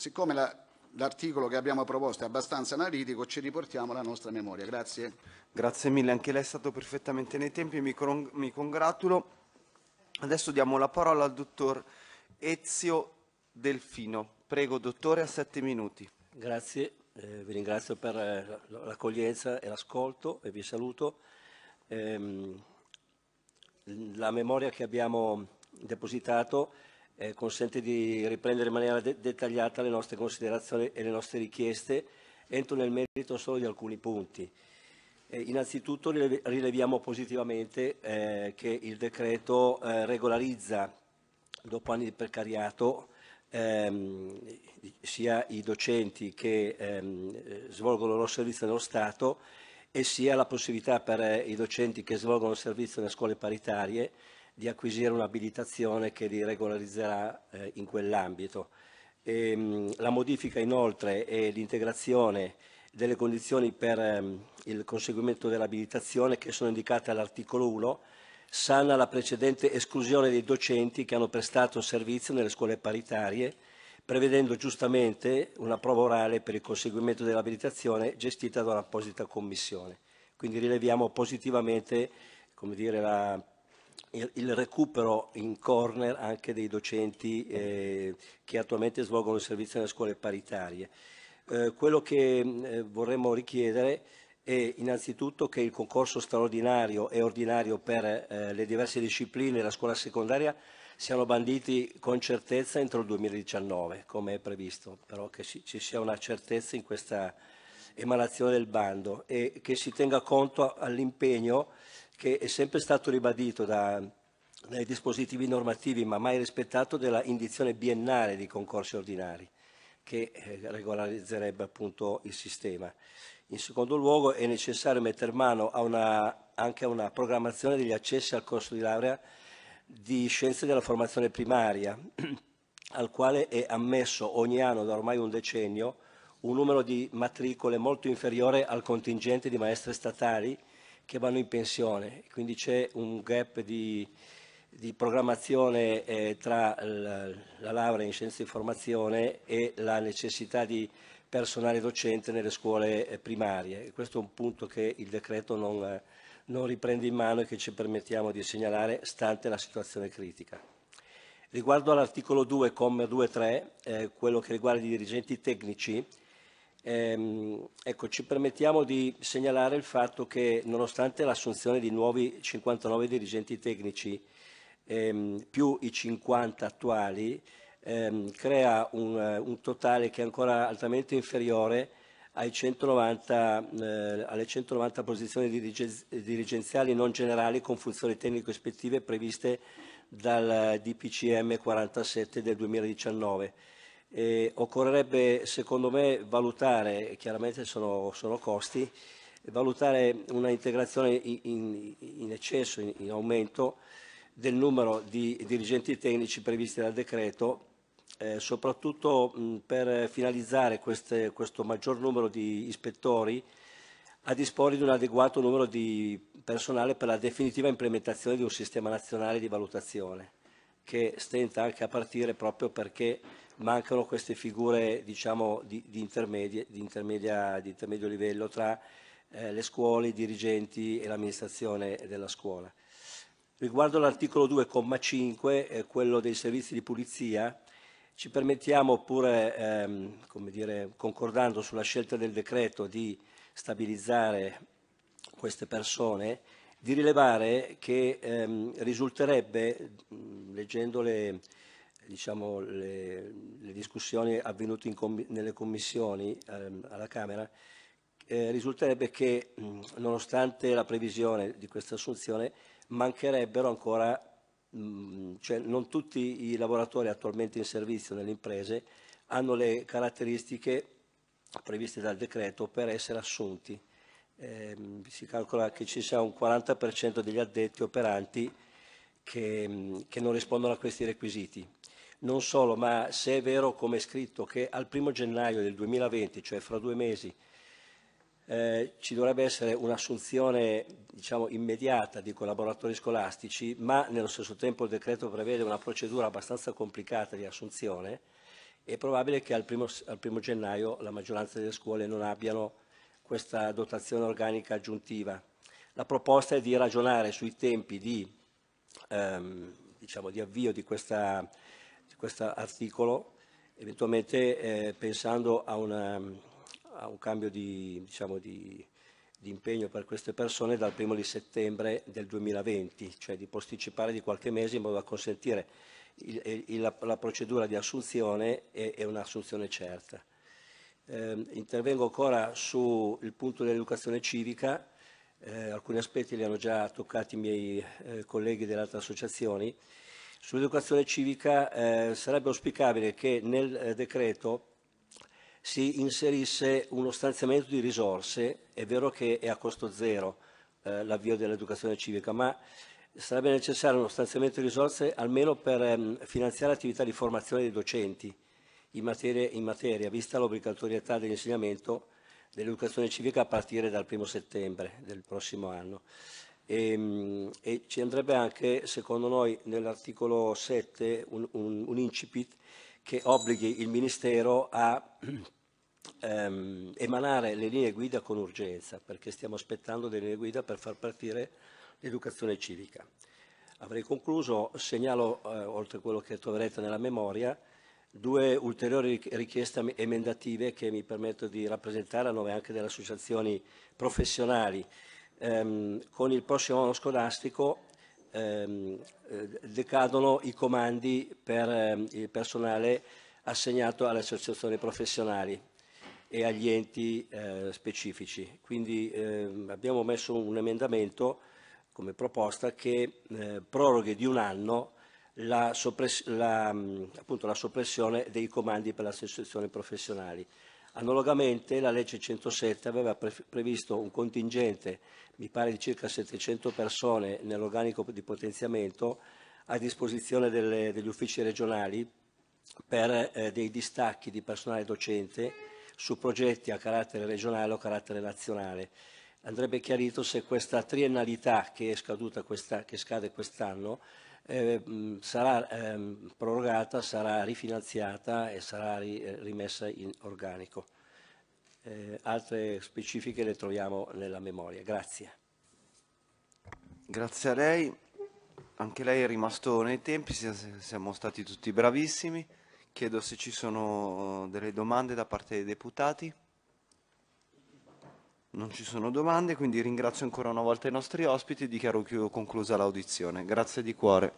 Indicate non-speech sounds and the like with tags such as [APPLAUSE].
Siccome la, l'articolo che abbiamo proposto è abbastanza analitico, ci riportiamo la nostra memoria. Grazie. Grazie mille, anche lei è stato perfettamente nei tempi, mi, con- mi congratulo. Adesso diamo la parola al dottor Ezio Delfino. Prego, dottore, a sette minuti. Grazie, eh, vi ringrazio per eh, l'accoglienza e l'ascolto e vi saluto. Eh, la memoria che abbiamo depositato eh, consente di riprendere in maniera de dettagliata le nostre considerazioni e le nostre richieste. Entro nel merito solo di alcuni punti. Eh, innanzitutto rileviamo positivamente eh, che il decreto eh, regolarizza, dopo anni di precariato, ehm, sia i docenti che ehm, svolgono il loro servizio nello Stato e sia la possibilità per eh, i docenti che svolgono il servizio nelle scuole paritarie di acquisire un'abilitazione che li regolarizzerà eh, in quell'ambito. Ehm, la modifica inoltre è l'integrazione delle condizioni per ehm, il conseguimento dell'abilitazione che sono indicate all'articolo 1, sana la precedente esclusione dei docenti che hanno prestato servizio nelle scuole paritarie, prevedendo giustamente una prova orale per il conseguimento dell'abilitazione gestita da un'apposita commissione. Quindi rileviamo positivamente dire, la il, recupero in corner anche dei docenti eh, che attualmente svolgono il servizio nelle scuole paritarie. Eh, quello che mm, eh, vorremmo richiedere è innanzitutto che il concorso straordinario e ordinario per eh, le diverse discipline della scuola secondaria siano banditi con certezza entro il 2019, come è previsto, però che ci sia una certezza in questa emanazione del bando e che si tenga conto all'impegno che è sempre stato ribadito da, dai dispositivi normativi, ma mai rispettato, della indizione biennale di concorsi ordinari, che eh, regolarizzerebbe appunto il sistema. In secondo luogo è necessario mettere mano a una, anche a una programmazione degli accessi al corso di laurea di scienze della formazione primaria, [CLEARS THROAT] al quale è ammesso ogni anno da ormai un decennio un numero di matricole molto inferiore al contingente di maestre statali che vanno in pensione, quindi c'è un gap di, di programmazione eh, tra la, la, laurea in scienze di formazione e la necessità di personale docente nelle scuole eh, primarie. questo è un punto che il decreto non, non riprende in mano e che ci permettiamo di segnalare stante la situazione critica. Riguardo all'articolo 2, comma 2 e 3, quello che riguarda i dirigenti tecnici, Ehm, ecco, ci permettiamo di segnalare il fatto che nonostante l'assunzione di nuovi 59 dirigenti tecnici ehm, più i 50 attuali, ehm, crea un, un, totale che è ancora altamente inferiore 190, eh, alle 190 posizioni dirigenziali non generali con funzioni tecniche ispettive previste dal DPCM 47 del 2019. Eh, occorrerebbe, secondo me, valutare, chiaramente sono, sono costi, valutare una integrazione in, in, in eccesso, in, in, aumento del numero di dirigenti tecnici previsti dal decreto, eh, soprattutto mh, per finalizzare queste, questo maggior numero di ispettori a disporre di un adeguato numero di personale per la definitiva implementazione di un sistema nazionale di valutazione che stenta anche a partire proprio perché mancano queste figure diciamo, di, di, intermedia, di, intermedia, di, intermedio livello tra eh, le scuole, i dirigenti e l'amministrazione della scuola. Riguardo all'articolo 2,5, eh, quello dei servizi di pulizia, ci permettiamo pure, ehm, dire, concordando sulla scelta del decreto di stabilizzare queste persone, di rilevare che ehm, risulterebbe, mh, leggendo le, diciamo, le, le, discussioni avvenute com nelle commissioni ehm, alla Camera, eh, risulterebbe che mh, nonostante la previsione di questa assunzione mancherebbero ancora, mh, cioè non tutti i lavoratori attualmente in servizio nelle imprese hanno le caratteristiche previste dal decreto per essere assunti. Eh, si calcola che ci sia un 40% degli addetti operanti che, che non rispondono a questi requisiti. Non solo, ma se è vero come è scritto che al primo gennaio del 2020, cioè fra due mesi, eh, ci dovrebbe essere un'assunzione diciamo, immediata di collaboratori scolastici, ma nello stesso tempo il decreto prevede una procedura abbastanza complicata di assunzione, è probabile che al primo gennaio la maggioranza delle scuole non abbiano questa dotazione organica aggiuntiva. La proposta è di ragionare sui tempi di, ehm, diciamo, di avvio di questa questo articolo, eventualmente eh, pensando a, una, a, un cambio di, diciamo, di, di, impegno per queste persone dal primo di settembre del 2020, cioè di posticipare di qualche mese in modo da consentire il, eh, il, la, la, procedura di assunzione e, e un'assunzione certa. Eh, intervengo ancora sul punto dell'educazione civica, eh, alcuni aspetti li hanno già toccati i miei eh, colleghi delle altre associazioni. Sull'educazione civica eh, sarebbe auspicabile che nel eh, decreto si inserisse uno stanziamento di risorse, è vero che è a costo zero eh, l'avvio dell'educazione civica, ma sarebbe necessario uno stanziamento di risorse almeno per ehm, finanziare attività di formazione dei docenti in materia, in materia vista l'obbligatorietà dell'insegnamento dell'educazione civica a partire dal primo settembre del prossimo anno. E, ehm, e, ci andrebbe anche, secondo noi, nell'articolo 7 un, un, un, incipit che obblighi il Ministero a [CLEARS THROAT] ehm, emanare le linee guida con urgenza, perché stiamo aspettando delle linee guida per far partire l'educazione civica. Avrei concluso, segnalo, eh, oltre a quello che troverete nella memoria, due ulteriori richieste emendative che mi permetto di rappresentare a nome anche delle associazioni professionali ehm, con il prossimo anno scolastico ehm, eh, decadono i comandi per ehm, il personale assegnato alle associazioni professionali e agli enti eh, specifici. Quindi ehm, abbiamo messo un emendamento come proposta che eh, proroghi di un anno la, la, mm, appunto, la soppressione dei comandi per le associazioni professionali. Analogamente la legge 107 aveva previsto un contingente, mi pare di circa 700 persone nell'organico di potenziamento a disposizione delle, degli uffici regionali per eh, dei distacchi di personale docente su progetti a carattere regionale o a carattere nazionale. Andrebbe chiarito se questa triennalità che, questa, che scade quest'anno eh, sarà eh, prorogata, sarà rifinanziata e sarà ri, eh, rimessa in organico. Eh, altre specifiche le troviamo nella memoria. Grazie. Grazie a lei. Anche lei è rimasto nei tempi, siamo stati tutti bravissimi. Chiedo se ci sono eh, delle domande da parte dei deputati. Non ci sono domande, quindi ringrazio ancora una volta i nostri ospiti e dichiaro conclusa l'audizione. Grazie di cuore.